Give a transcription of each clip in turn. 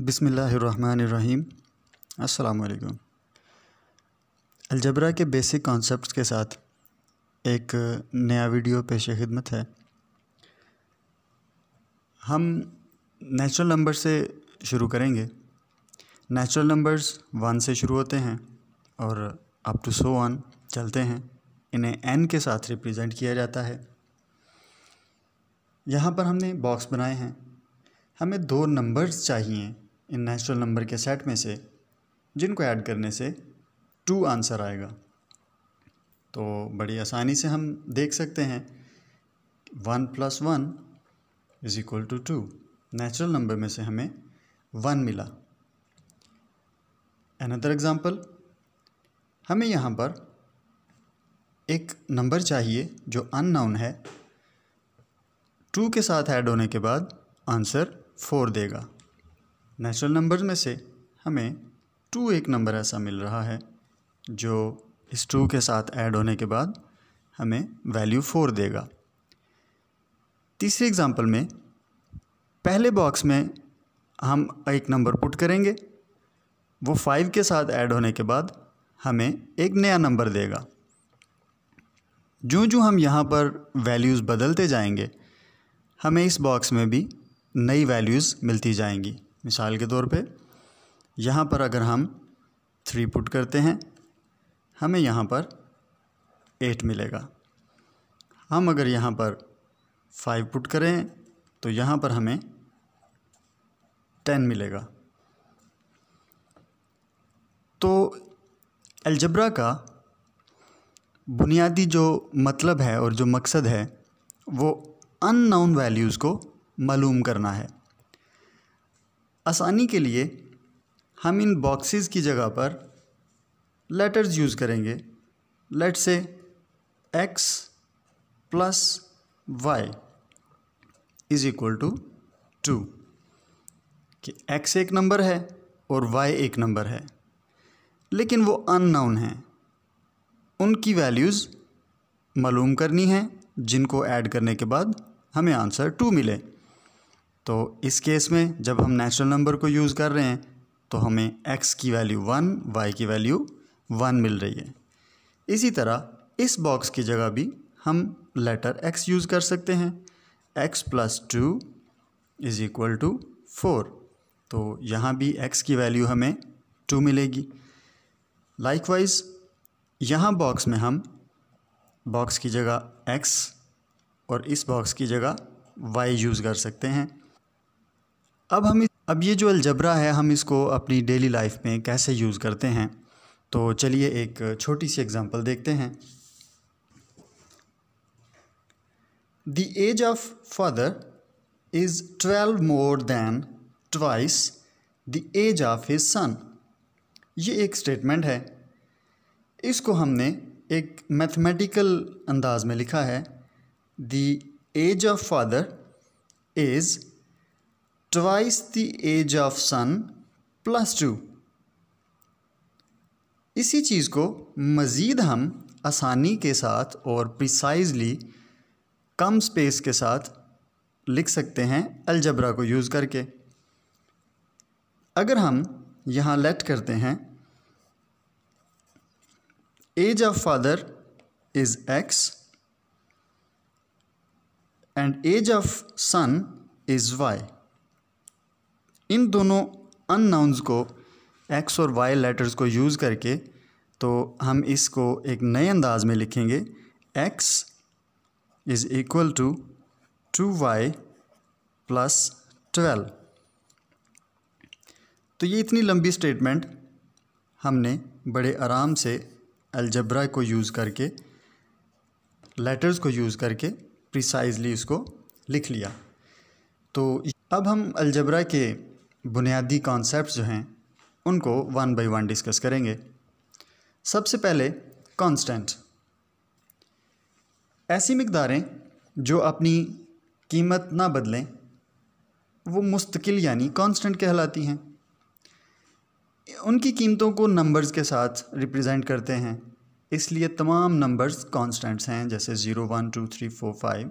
बिसमीम् अल्लाम अलजबरा के basic concepts के साथ एक नया वीडियो पेश खिदमत है हम नेचुरल नंबर से शुरू करेंगे नेचुरल नंबर्स वन से शुरू होते हैं और अप टू सो वन चलते हैं इन्हें एन के साथ रिप्रेजेंट किया जाता है यहाँ पर हमने बॉक्स बनाए हैं हमें दो नंबर्स चाहिए इन नेचुरल नंबर के सेट में से जिनको ऐड करने से टू आंसर आएगा तो बड़ी आसानी से हम देख सकते हैं one plus one is equal to two natural number में से हमें वन मिला अनदर एग्ज़ाम्पल हमें यहाँ पर एक नंबर चाहिए जो अननाउन है टू के साथ ऐड होने के बाद आंसर फोर देगा नेचुरल नंबर में से हमें टू एक नंबर ऐसा मिल रहा है जो इस टू के साथ ऐड होने के बाद हमें वैल्यू फोर देगा तीसरे एग्जाम्पल में पहले बॉक्स में हम एक नंबर पुट करेंगे वो फाइव के साथ ऐड होने के बाद हमें एक नया नंबर देगा जो जो हम यहाँ पर वैल्यूज़ बदलते जाएंगे हमें इस बॉक्स में भी नई वैल्यूज़ मिलती जाएंगी मिसाल के तौर पे यहाँ पर अगर हम थ्री पुट करते हैं हमें यहाँ पर एट मिलेगा हम अगर यहाँ पर फाइव पुट करें तो यहाँ पर हमें टेन मिलेगा तो अलजबरा का बुनियादी जो मतलब है और जो मकसद है वो अननाउन वैल्यूज़ को मालूम करना है आसानी के लिए हम इन बॉक्सेस की जगह पर लेटर्स यूज़ करेंगे let say x plus y is equal to two कि एक्स एक नंबर है और वाई एक नंबर है लेकिन वो अननाउन हैं उनकी वैल्यूज़ मालूम करनी है जिनको ऐड करने के बाद हमें आंसर टू मिले तो इस केस में जब हम नेचुरल नंबर को यूज़ कर रहे हैं तो हमें x की वैल्यू वन y की वैल्यू वन मिल रही है इसी तरह इस बॉक्स की जगह भी हम लेटर x यूज़ कर सकते हैं x plus two is equal to four तो यहाँ भी x की वैल्यू हमें टू मिलेगी लाइकवाइज यहाँ बॉक्स में हम बॉक्स की जगह x और इस बॉक्स की जगह y यूज़ कर सकते हैं अब हम अब ये जो अलजबरा है हम इसको अपनी डेली लाइफ में कैसे यूज़ करते हैं तो चलिए एक छोटी सी एग्ज़ाम्पल देखते हैं the age of father is twelve more than twice the age of his son ये एक स्टेटमेंट है इसको हमने एक मैथमेटिकल अंदाज में लिखा है the age of father is twice the age of sun plus two इसी चीज़ को मज़ीद हम आसानी के साथ और प्रिसाइजली कम स्पेस के साथ लिख सकते हैं अलजबरा को यूज़ करके अगर हम यहाँ लेट करते हैं age of father is x and age of son is y इन दोनों अन को एक्स और वाई लेटर्स को यूज़ करके तो हम इसको एक नए अंदाज में लिखेंगे x is equal to two y plus twelve तो ये इतनी लंबी स्टेटमेंट हमने बड़े आराम से अलजबरा को यूज़ करके लेटर्स को यूज़ करके प्रिसाइजली इसको लिख लिया तो अब हम अलजबरा के बुनियादी कॉन्सेप्ट जो हैं उनको वन बाई वन डिस्कस करेंगे सबसे पहले कांस्टेंट ऐसी मकदारें जो अपनी कीमत ना बदलें वो मुस्तकिल यानी कांस्टेंट कहलाती हैं उनकी कीमतों को नंबर्स के साथ रिप्रेजेंट करते हैं इसलिए तमाम नंबर्स कांस्टेंट्स हैं जैसे zero one two three four five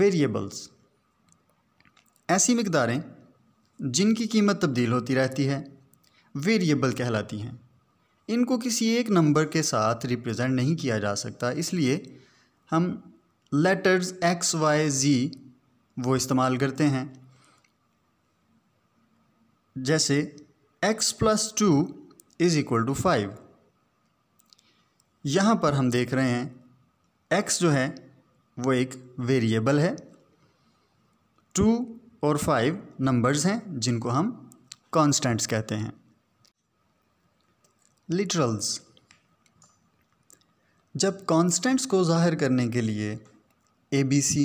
variables ऐसी मकदारें जिनकी कीमत तब्दील होती रहती है वेरिएबल कहलाती हैं इनको किसी एक नंबर के साथ रिप्रेजेंट नहीं किया जा सकता इसलिए हम लेटर्स एक्स वाई जी वो इस्तेमाल करते हैं जैसे x plus two is equal to five यहाँ पर हम देख रहे हैं एक्स जो है वो एक वेरिएबल है टू और फाइव नंबर्स हैं जिनको हम कॉन्स्टेंट्स कहते हैं लिटरल्स जब कॉन्स्टेंट्स को ज़ाहिर करने के लिए ए बी सी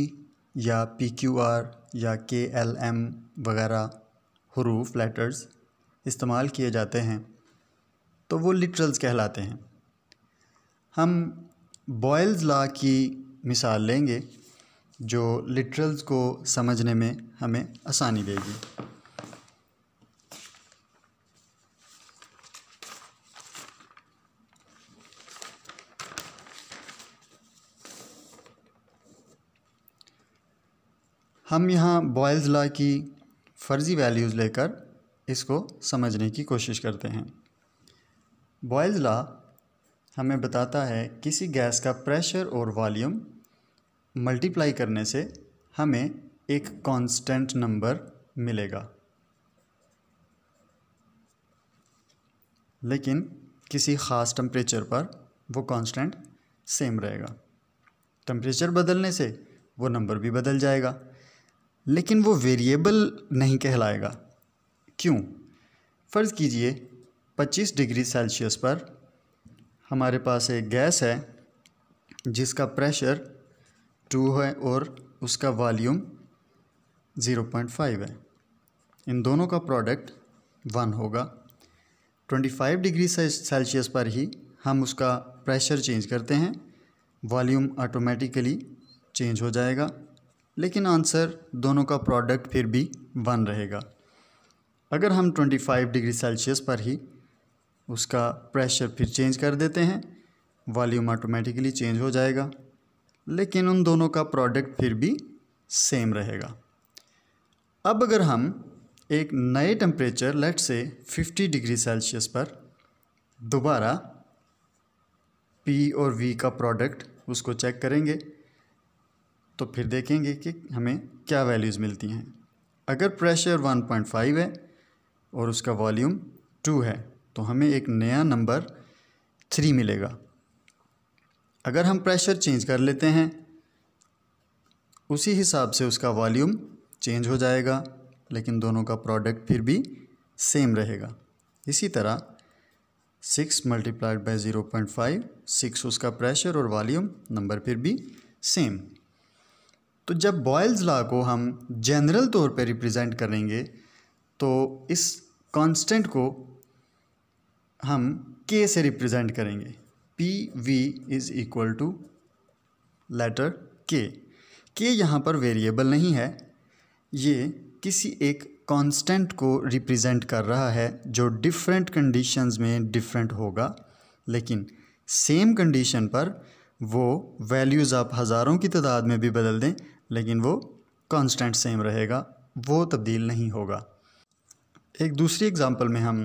या पी क्यू आर या के एल एम वगैरह हरूफ लेटर्स इस्तेमाल किए जाते हैं तो वो लिटरल्स कहलाते हैं हम बॉयल्स ला की मिसाल लेंगे जो लिटरल्स को समझने में हमें आसानी देगी हम यहाँ बॉयल्स लॉ की फ़र्ज़ी वैल्यूज़ लेकर इसको समझने की कोशिश करते हैं बॉयल्स लॉ हमें बताता है किसी गैस का प्रेशर और वॉल्यूम मल्टीप्लाई करने से हमें एक कांस्टेंट नंबर मिलेगा लेकिन किसी ख़ास टेम्परेचर पर वो कांस्टेंट सेम रहेगा टेम्परेचर बदलने से वो नंबर भी बदल जाएगा लेकिन वो वेरिएबल नहीं कहलाएगा क्यों फ़र्ज़ कीजिए 25 डिग्री सेल्सियस पर हमारे पास एक गैस है जिसका प्रेशर टू है और उसका वॉल्यूम ज़ीरो पॉइंट फाइव है इन दोनों का प्रोडक्ट वन होगा ट्वेंटी फाइव डिग्री सेल्सियस पर ही हम उसका प्रेशर चेंज करते हैं वॉल्यूम ऑटोमेटिकली चेंज हो जाएगा लेकिन आंसर दोनों का प्रोडक्ट फिर भी वन रहेगा अगर हम ट्वेंटी फाइव डिग्री सेल्सियस पर ही उसका प्रेशर फिर चेंज कर देते हैं वॉल्यूम ऑटोमेटिकली चेंज हो जाएगा लेकिन उन दोनों का प्रोडक्ट फिर भी सेम रहेगा अब अगर हम एक नए टेम्परेचर लेट से 50 डिग्री सेल्सियस पर दोबारा पी और वी का प्रोडक्ट उसको चेक करेंगे तो फिर देखेंगे कि हमें क्या वैल्यूज़ मिलती हैं अगर प्रेशर 1.5 है और उसका वॉल्यूम 2 है तो हमें एक नया नंबर 3 मिलेगा अगर हम प्रेशर चेंज कर लेते हैं उसी हिसाब से उसका वॉल्यूम चेंज हो जाएगा लेकिन दोनों का प्रोडक्ट फिर भी सेम रहेगा इसी तरह six multiplied by zero point five six उसका प्रेशर और वॉल्यूम नंबर फिर भी सेम तो जब बॉयल्स लॉ को हम जनरल तौर पे रिप्रेजेंट करेंगे तो इस कांस्टेंट को हम के से रिप्रेजेंट करेंगे P V is equal to letter K के यहाँ पर वेरिएबल नहीं है ये किसी एक कांस्टेंट को रिप्रेजेंट कर रहा है जो डिफरेंट कंडीशंस में डिफरेंट होगा लेकिन सेम कंडीशन पर वो वैल्यूज़ आप हज़ारों की तादाद में भी बदल दें लेकिन वो कांस्टेंट सेम रहेगा वो तब्दील नहीं होगा एक दूसरी एग्ज़ाम्पल में हम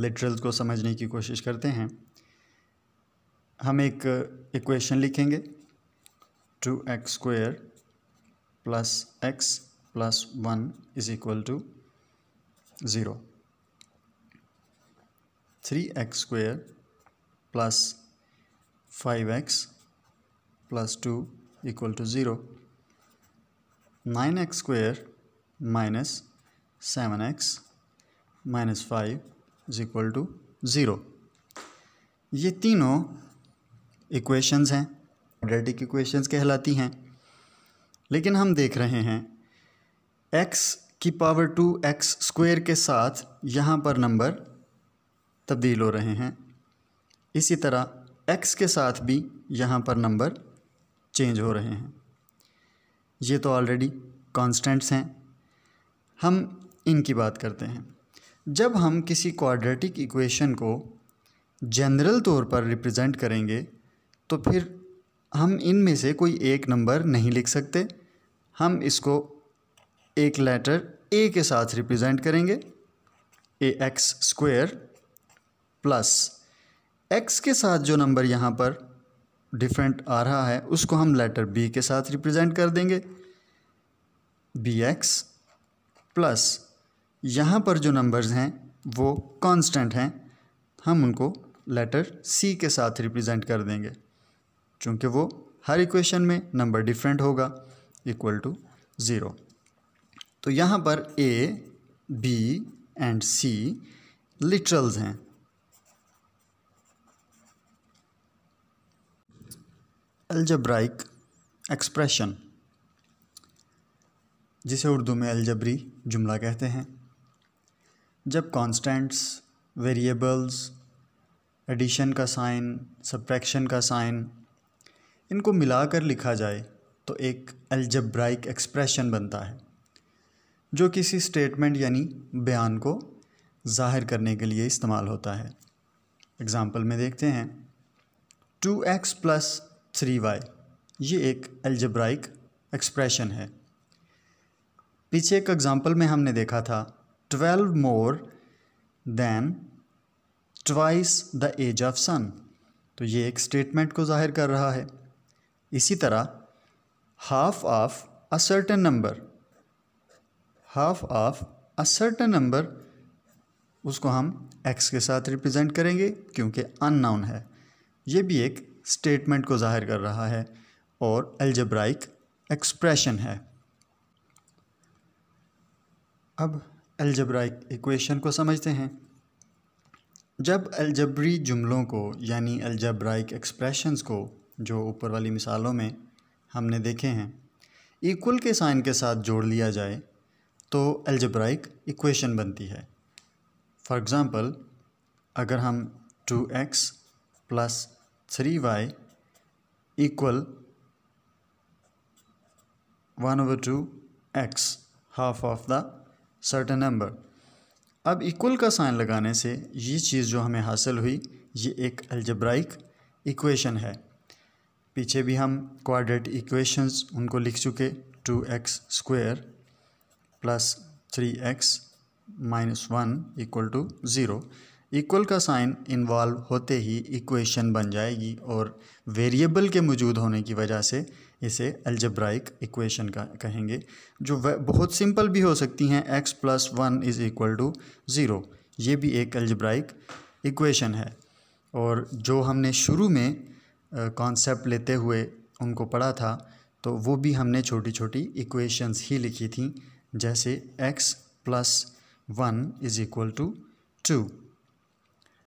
लिटरल्स को समझने की कोशिश करते हैं हम एक इक्वेशन लिखेंगे two x square plus x plus one is equal to zero three x square plus five x plus two equal to zero nine x square minus seven x minus five is equal to zero ये तीनों equations हैं quadratic equations कहलाती हैं लेकिन हम देख रहे हैं एक्स की पावर टू एक्स स्क्वेयर के साथ यहाँ पर नंबर तब्दील हो रहे हैं इसी तरह एक्स के साथ भी यहाँ पर नंबर चेंज हो रहे हैं ये तो ऑलरेडी कांस्टेंट्स हैं हम इनकी बात करते हैं जब हम किसी क्वाड्रेटिक इक्वेशन को जनरल तौर पर रिप्रेजेंट करेंगे तो फिर हम इनमें से कोई एक नंबर नहीं लिख सकते हम इसको एक लेटर ए के साथ रिप्रेजेंट करेंगे a x square plus x के साथ जो नंबर यहाँ पर डिफरेंट आ रहा है उसको हम लेटर बी के साथ रिप्रेजेंट कर देंगे बी एक्स प्लस यहाँ पर जो नंबर्स हैं वो कांस्टेंट हैं हम उनको लेटर सी के साथ रिप्रेजेंट कर देंगे चूँकि वो हर इक्वेशन में नंबर डिफरेंट होगा इक्वल टू ज़ीरो तो यहाँ पर a b and c literals हैं अल्जब्राइक एक्सप्रेशन जिसे उर्दू में अलजबरी जुमला कहते हैं जब कॉन्स्टेंट्स वेरिएबल्स एडिशन का साइन सब्ट्रैक्शन का साइन इनको मिलाकर लिखा जाए तो एक अलजब्राइक एक्सप्रेशन बनता है जो किसी स्टेटमेंट यानी बयान को ज़ाहिर करने के लिए इस्तेमाल होता है एग्ज़ाम्पल में देखते हैं two x plus three y ये एक एल्जब्राइक एक्सप्रेशन है पीछे एक एग्ज़ाम्पल में हमने देखा था twelve more than twice the age of son तो ये एक स्टेटमेंट को जाहिर कर रहा है इसी तरह half of a certain number half of a certain number उसको हम एक्स के साथ रिप्रेजेंट करेंगे क्योंकि अननाउन है ये भी एक स्टेटमेंट को जाहिर कर रहा है और एल्जब्राइक एक्सप्रेशन है अब एल्जब्राइक इक्वेशन को समझते हैं जब एल्जब्री जुमलों को यानी एल्जब्राइक एक्सप्रेशंस को जो ऊपर वाली मिसालों में हमने देखे हैं इक्वल के साइन के साथ जोड़ लिया जाए तो एल्जब्राइक इक्वेशन बनती है फॉर एग्ज़ाम्पल अगर हम two x plus three y equal one over two x half of the certain number अब इक्वल का साइन लगाने से ये चीज़ जो हमें हासिल हुई ये एक अल्जब्राइक इक्वेशन है पीछे भी हम क्वाड्रेट इक्वेशंस उनको लिख चुके two x square plus three x minus one equal to zero equal का साइन इन्वॉल्व होते ही इक्वेशन बन जाएगी और वेरिएबल के मौजूद होने की वजह से इसे अल्जब्राइक इक्वेशन का कहेंगे जो बहुत सिंपल भी हो सकती हैं x plus one is equal to zero ये भी एक अल्जब्राइक इक्वेशन है और जो हमने शुरू में कॉन्सेप्ट लेते हुए उनको पढ़ा था तो वो भी हमने छोटी छोटी इक्वेशंस ही लिखी थी जैसे x plus one is equal to to